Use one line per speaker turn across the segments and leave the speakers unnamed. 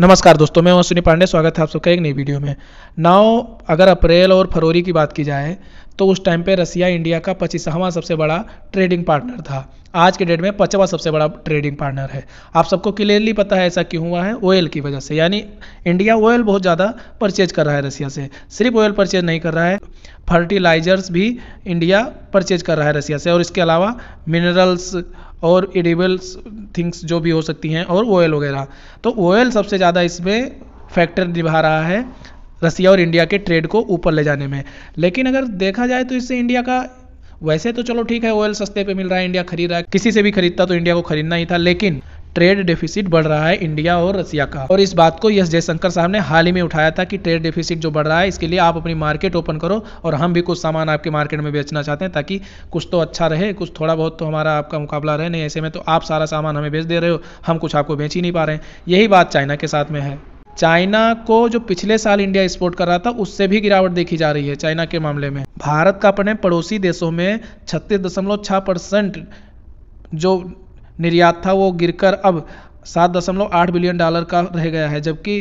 नमस्कार दोस्तों मैं अश्विनी पांडे स्वागत है आप सबका एक नई वीडियो में नाव अगर अप्रैल और फरवरी की बात की जाए तो उस टाइम पे रसिया इंडिया का पच्चीसवां सबसे बड़ा ट्रेडिंग पार्टनर था आज के डेट में पचवा सबसे बड़ा ट्रेडिंग पार्टनर है आप सबको क्लियरली पता है ऐसा क्यों हुआ है ऑयल की वजह से यानी इंडिया ऑयल बहुत ज़्यादा परचेज कर रहा है रसिया से सिर्फ ऑयल परचेज नहीं कर रहा है फर्टिलाइजर्स भी इंडिया परचेज कर रहा है रसिया से और इसके अलावा मिनरल्स और एडिबल्स थिंग्स जो भी हो सकती हैं और ऑयल वगैरह तो ऑयल सबसे ज़्यादा इसमें फैक्टर निभा रहा है रसिया और इंडिया के ट्रेड को ऊपर ले जाने में लेकिन अगर देखा जाए तो इससे इंडिया का वैसे तो चलो ठीक है ऑयल सस्ते पे मिल रहा है इंडिया खरीद रहा है किसी से भी खरीदता तो इंडिया को खरीदना ही था लेकिन ट्रेड डेफिसिट बढ़ रहा है इंडिया और रसिया का और इस बात को यस जयशंकर साहब ने हाल ही में उठाया था कि ट्रेड डेफिसिट जो बढ़ रहा है इसके लिए आप अपनी मार्केट ओपन करो और हम भी कुछ सामान आपके मार्केट में बेचना चाहते हैं ताकि कुछ तो अच्छा रहे कुछ थोड़ा बहुत तो हमारा आपका मुकाबला रहे नहीं ऐसे में तो आप सारा सामान हमें बेच दे रहे हो हम कुछ आपको बेच ही नहीं पा रहे हैं यही बात चाइना के साथ में है चाइना को जो पिछले साल इंडिया एक्सपोर्ट कर रहा था उससे भी गिरावट देखी जा रही है चाइना के मामले में भारत का अपने पड़ोसी देशों में छत्तीस दशमलव छः परसेंट जो निर्यात था वो गिरकर अब सात दशमलव आठ बिलियन डॉलर का रह गया है जबकि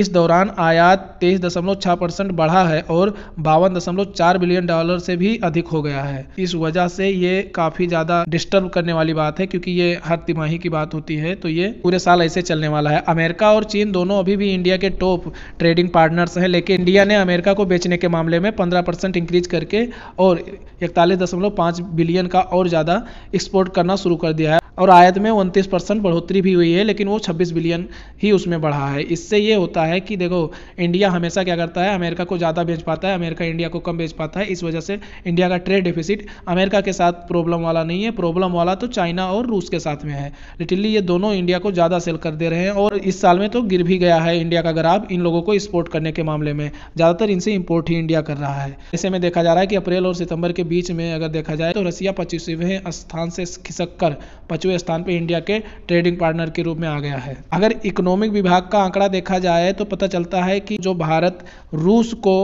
इस दौरान आयात तेईस दशमलव छः परसेंट बढ़ा है और बावन दशमलव चार बिलियन डॉलर से भी अधिक हो गया है इस वजह से ये काफ़ी ज़्यादा डिस्टर्ब करने वाली बात है क्योंकि ये हर तिमाही की बात होती है तो ये पूरे साल ऐसे चलने वाला है अमेरिका और चीन दोनों अभी भी इंडिया के टॉप ट्रेडिंग पार्टनर्स हैं लेकिन इंडिया ने अमेरिका को बेचने के मामले में पंद्रह परसेंट इंक्रीज करके और इकतालीस दशमलव पाँच बिलियन का और ज़्यादा एक्सपोर्ट करना शुरू कर दिया है और आयत में उनतीस परसेंट बढ़ोतरी भी हुई है लेकिन वो 26 बिलियन ही उसमें बढ़ा है इससे ये होता है कि देखो इंडिया हमेशा क्या करता है अमेरिका को ज़्यादा बेच पाता है अमेरिका इंडिया को कम बेच पाता है इस वजह से इंडिया का ट्रेड डिफिसिट अमेरिका के साथ प्रॉब्लम वाला नहीं है प्रॉब्लम वाला तो चाइना और रूस के साथ में है लिटिली ये दोनों इंडिया को ज़्यादा सेल कर दे रहे हैं और इस साल में तो गिर भी गया है इंडिया का ग्राफ इन लोगों को एक्सपोर्ट करने के मामले में ज़्यादातर इनसे इम्पोर्ट ही इंडिया कर रहा है ऐसे में देखा जा रहा है कि अप्रैल और सितंबर के बीच में अगर देखा जाए तो रसिया पच्चीसवें स्थान से खिसक कर पांचवें स्थान पर इंडिया के ट्रेडिंग पार्टनर के रूप में आ गया है अगर इकोनॉमिक विभाग का आंकड़ा देखा जाए तो पता चलता है कि जो भारत रूस को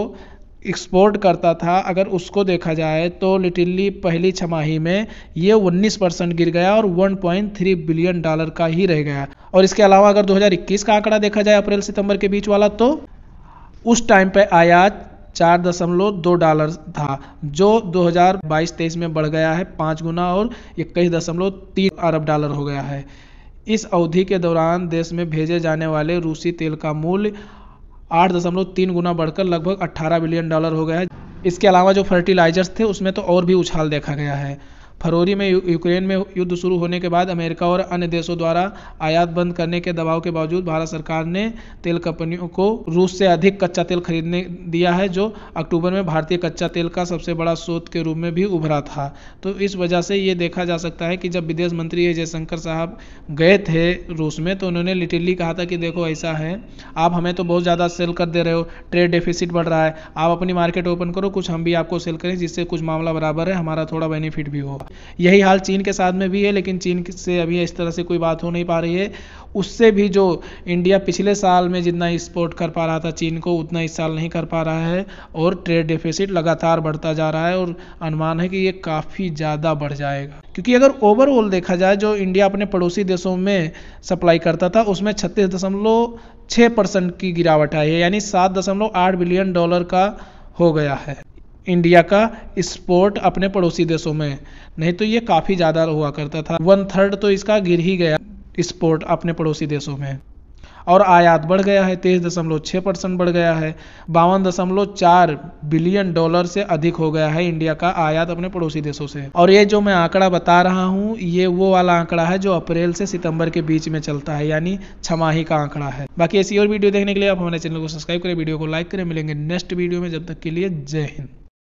एक्सपोर्ट करता था अगर उसको देखा जाए तो लिटिल्ली पहली छमाही में ये 19 परसेंट गिर गया और 1.3 बिलियन डॉलर का ही रह गया और इसके अलावा अगर 2021 का आंकड़ा देखा जाए अप्रैल सितंबर के बीच वाला तो उस टाइम पे आयात चार दशमलव दो डॉलर था जो 2022-23 में बढ़ गया है पाँच गुना और इक्कीस दशमलव तीन अरब डॉलर हो गया है इस अवधि के दौरान देश में भेजे जाने वाले रूसी तेल का मूल्य आठ दशमलव तीन गुना बढ़कर लगभग अट्ठारह बिलियन डॉलर हो गया है इसके अलावा जो फर्टिलाइजर्स थे उसमें तो और भी उछाल देखा गया है फरवरी में यूक्रेन में युद्ध शुरू होने के बाद अमेरिका और अन्य देशों द्वारा आयात बंद करने के दबाव के बावजूद भारत सरकार ने तेल कंपनियों को रूस से अधिक कच्चा तेल खरीदने दिया है जो अक्टूबर में भारतीय कच्चा तेल का सबसे बड़ा स्रोत के रूप में भी उभरा था तो इस वजह से ये देखा जा सकता है कि जब विदेश मंत्री ए जयशंकर साहब गए थे रूस में तो उन्होंने लिटिली कहा था कि देखो ऐसा है आप हमें तो बहुत ज़्यादा सेल कर दे रहे हो ट्रेड डेफिसिट बढ़ रहा है आप अपनी मार्केट ओपन करो कुछ हम भी आपको सेल करें जिससे कुछ मामला बराबर है हमारा थोड़ा बेनिफिट भी होगा यही हाल चीन के साथ में भी है लेकिन चीन से अभी इस तरह से कोई बात हो नहीं पा रही है उससे भी जो इंडिया पिछले साल में जितना एक्सपोर्ट कर पा रहा था चीन को उतना इस साल नहीं कर पा रहा है और ट्रेड डिफिसिट लगातार बढ़ता जा रहा है और अनुमान है कि ये काफ़ी ज़्यादा बढ़ जाएगा क्योंकि अगर ओवरऑल देखा जाए जो इंडिया अपने पड़ोसी देशों में सप्लाई करता था उसमें छत्तीस दशमलव छः परसेंट की गिरावट आई है यानी सात दशमलव आठ बिलियन डॉलर का हो गया है इंडिया का स्पोर्ट अपने पड़ोसी देशों में नहीं तो ये काफ़ी ज़्यादा हुआ करता था वन थर्ड तो इसका गिर ही गया स्पोर्ट अपने पड़ोसी देशों में और आयात बढ़ गया है तेईस दशमलव छः परसेंट बढ़ गया है बावन दशमलव चार बिलियन डॉलर से अधिक हो गया है इंडिया का आयात अपने पड़ोसी देशों से और ये जो मैं आंकड़ा बता रहा हूँ ये वो वाला आंकड़ा है जो अप्रैल से सितंबर के बीच में चलता है यानी छमाही का आंकड़ा है बाकी ऐसी और वीडियो देखने के लिए आप हमारे चैनल को सब्सक्राइब करें वीडियो को लाइक करें मिलेंगे नेक्स्ट वीडियो में जब तक के लिए जय हिंद